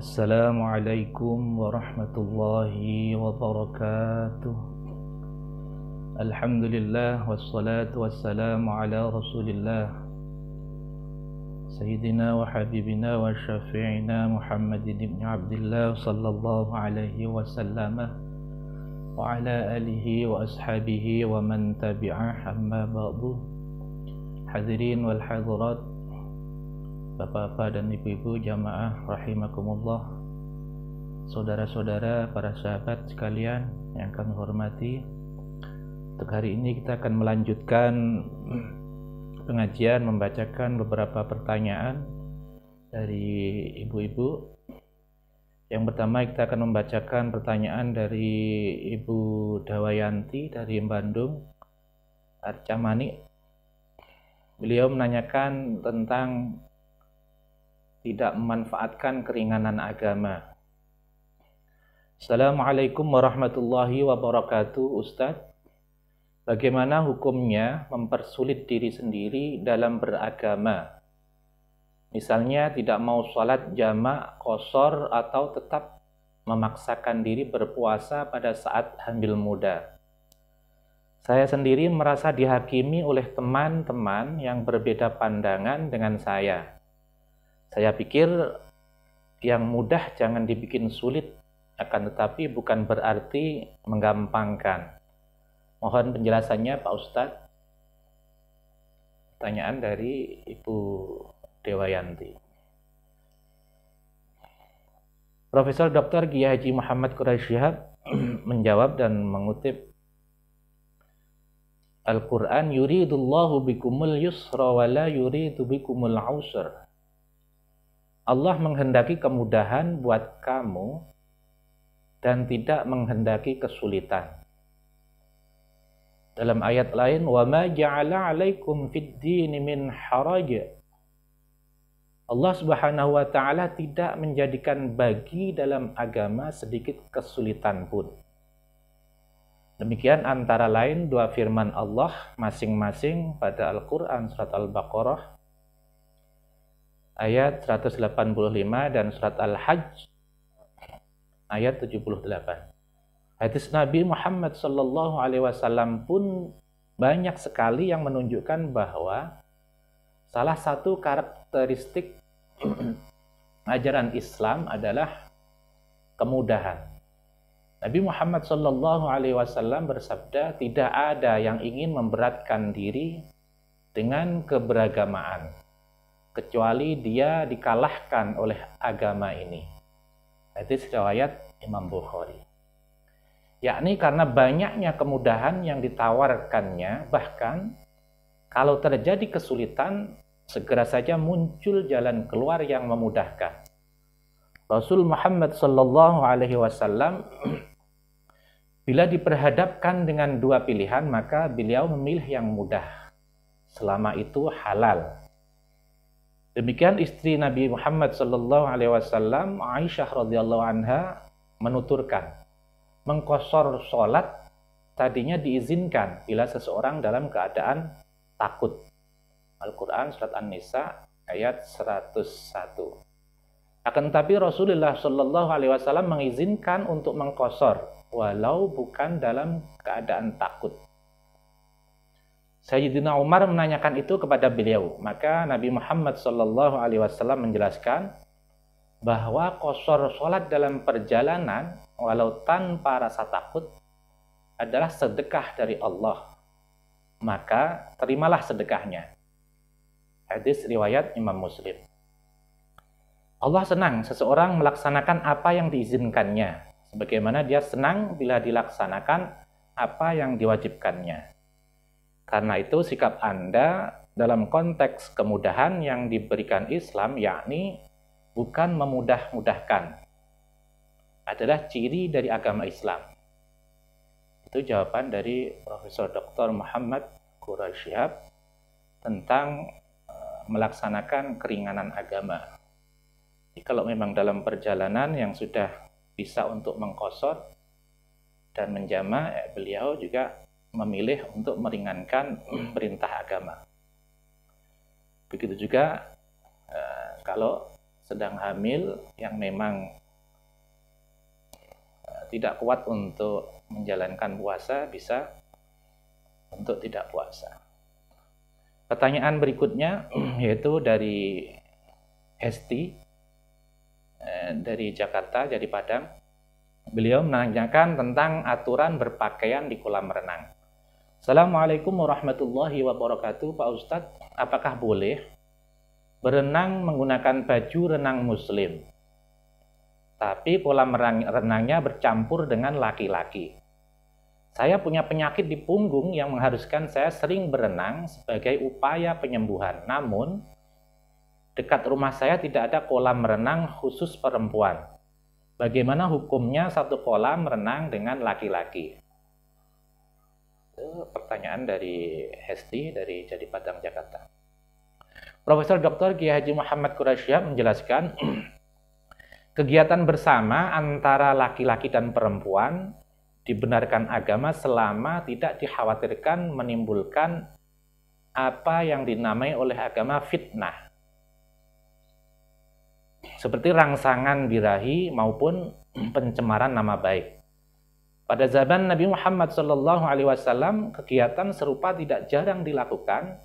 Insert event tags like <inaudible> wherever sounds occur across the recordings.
السلام عليكم ورحمة الله وبركاته الحمد لله والصلاة والسلام على رسول الله سيدنا وحبيبنا وشفيعنا محمد بن عبد الله صلى الله عليه وسلم وعلى آله وأصحابه ومن تبعه أما بعد حذرين والحضرات Bapak-bapak dan ibu-ibu jamaah rahimakumullah Saudara-saudara para sahabat sekalian yang kami hormati Untuk hari ini kita akan melanjutkan <clears throat> pengajian membacakan beberapa pertanyaan dari ibu-ibu Yang pertama kita akan membacakan pertanyaan dari Ibu Dawayanti dari Bandung Arca Manik. Beliau menanyakan tentang tidak memanfaatkan keringanan agama. Assalamualaikum warahmatullahi wabarakatuh, Ustadz. Bagaimana hukumnya mempersulit diri sendiri dalam beragama? Misalnya tidak mau sholat jamak, kosor, atau tetap memaksakan diri berpuasa pada saat hamil muda. Saya sendiri merasa dihakimi oleh teman-teman yang berbeda pandangan dengan saya. Saya pikir yang mudah jangan dibikin sulit, akan tetapi bukan berarti menggampangkan. Mohon penjelasannya Pak Ustadz. Pertanyaan dari Ibu Dewa Yanti. Profesor Dr. Gia Haji Muhammad Quraish <clears throat> menjawab dan mengutip Al-Quran yuridullahu bikumul yusra wa la yuridu bikumul usra Allah menghendaki kemudahan buat kamu dan tidak menghendaki kesulitan. Dalam ayat lain, "Wa ma ja'ala فِي الدِّينِ din min haraj." Allah Subhanahu wa taala tidak menjadikan bagi dalam agama sedikit kesulitan pun. Demikian antara lain dua firman Allah masing-masing pada Al-Qur'an surat Al-Baqarah ayat 185 dan surat Al-Hajj ayat 78. Hadis Nabi Muhammad Shallallahu alaihi wasallam pun banyak sekali yang menunjukkan bahwa salah satu karakteristik <clears throat> ajaran Islam adalah kemudahan. Nabi Muhammad Shallallahu alaihi wasallam bersabda, "Tidak ada yang ingin memberatkan diri dengan keberagamaan." kecuali dia dikalahkan oleh agama ini. itu riwayat Imam Bukhari. Yakni karena banyaknya kemudahan yang ditawarkannya, bahkan kalau terjadi kesulitan, segera saja muncul jalan keluar yang memudahkan. Rasul Muhammad sallallahu Alaihi Wasallam <clears throat> bila diperhadapkan dengan dua pilihan maka beliau memilih yang mudah selama itu halal Demikian istri Nabi Muhammad Sallallahu Alaihi Wasallam Aisyah radhiyallahu anha menuturkan mengkosor sholat tadinya diizinkan bila seseorang dalam keadaan takut. Al-Quran Surat An-Nisa ayat 101. Akan tetapi Rasulullah Shallallahu Alaihi Wasallam mengizinkan untuk mengkosor walau bukan dalam keadaan takut. Sayyidina Umar menanyakan itu kepada beliau. Maka Nabi Muhammad Shallallahu Alaihi Wasallam menjelaskan bahwa kosor sholat dalam perjalanan walau tanpa rasa takut adalah sedekah dari Allah. Maka terimalah sedekahnya. Hadis riwayat Imam Muslim. Allah senang seseorang melaksanakan apa yang diizinkannya, sebagaimana dia senang bila dilaksanakan apa yang diwajibkannya. Karena itu sikap Anda dalam konteks kemudahan yang diberikan Islam yakni bukan memudah-mudahkan. Adalah ciri dari agama Islam. Itu jawaban dari Profesor Dr. Muhammad Quraish tentang eh, melaksanakan keringanan agama. Jadi kalau memang dalam perjalanan yang sudah bisa untuk mengkosor dan menjama, eh, beliau juga memilih untuk meringankan hmm. perintah agama. Begitu juga eh, kalau sedang hamil yang memang eh, tidak kuat untuk menjalankan puasa bisa untuk tidak puasa. Pertanyaan berikutnya hmm. <clears throat> yaitu dari Hesti eh, dari Jakarta, jadi Padang. Beliau menanyakan tentang aturan berpakaian di kolam renang. Assalamualaikum warahmatullahi wabarakatuh Pak Ustadz, apakah boleh berenang menggunakan baju renang muslim tapi pola renangnya bercampur dengan laki-laki. Saya punya penyakit di punggung yang mengharuskan saya sering berenang sebagai upaya penyembuhan. Namun, dekat rumah saya tidak ada kolam renang khusus perempuan. Bagaimana hukumnya satu kolam renang dengan laki-laki? ke eh, pertanyaan dari Hesti dari Jadi Padang Jakarta. Profesor Dr. Kiai Haji Muhammad Quraisyah menjelaskan <clears throat> kegiatan bersama antara laki-laki dan perempuan dibenarkan agama selama tidak dikhawatirkan menimbulkan apa yang dinamai oleh agama fitnah. Seperti rangsangan birahi maupun <clears throat> pencemaran nama baik. Pada zaman Nabi Muhammad Shallallahu Alaihi Wasallam, kegiatan serupa tidak jarang dilakukan.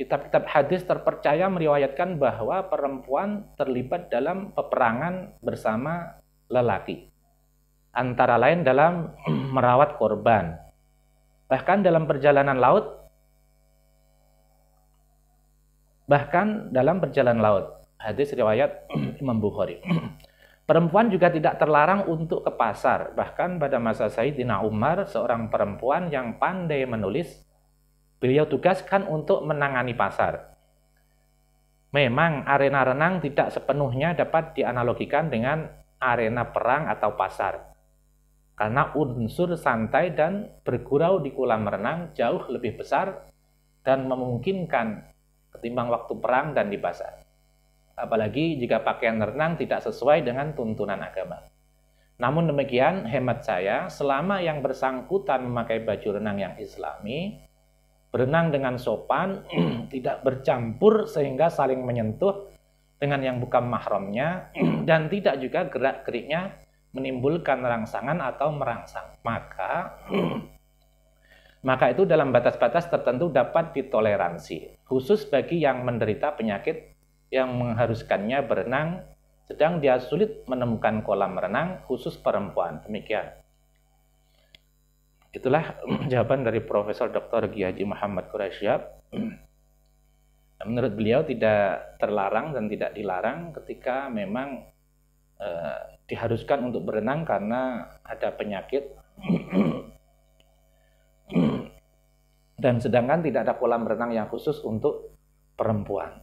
Kitab-kitab hadis terpercaya meriwayatkan bahwa perempuan terlibat dalam peperangan bersama lelaki, antara lain dalam <clears throat> merawat korban. Bahkan dalam perjalanan laut, bahkan dalam perjalanan laut. Hadis riwayat <clears throat> Imam Bukhari. <clears throat> Perempuan juga tidak terlarang untuk ke pasar. Bahkan pada masa Saidina Umar, seorang perempuan yang pandai menulis, beliau tugaskan untuk menangani pasar. Memang arena renang tidak sepenuhnya dapat dianalogikan dengan arena perang atau pasar. Karena unsur santai dan bergurau di kolam renang jauh lebih besar dan memungkinkan ketimbang waktu perang dan di pasar apalagi jika pakaian renang tidak sesuai dengan tuntunan agama. Namun demikian, hemat saya, selama yang bersangkutan memakai baju renang yang islami, berenang dengan sopan, <clears throat> tidak bercampur sehingga saling menyentuh dengan yang bukan mahramnya, <clears throat> dan tidak juga gerak-geriknya menimbulkan rangsangan atau merangsang. Maka <clears throat> maka itu dalam batas-batas tertentu dapat ditoleransi, khusus bagi yang menderita penyakit yang mengharuskannya berenang, sedang dia sulit menemukan kolam renang khusus perempuan. Demikian. Itulah <clears throat> jawaban dari Profesor Dr. Haji Muhammad Quraisyab. <clears throat> Menurut beliau tidak terlarang dan tidak dilarang ketika memang eh, diharuskan untuk berenang karena ada penyakit <clears throat> dan sedangkan tidak ada kolam renang yang khusus untuk perempuan.